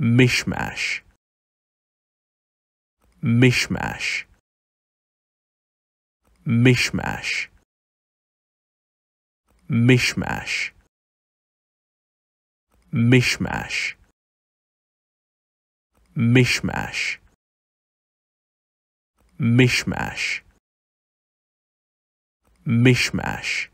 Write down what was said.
mishmash mishmash mishmash mishmash mishmash mishmash mishmash mishmash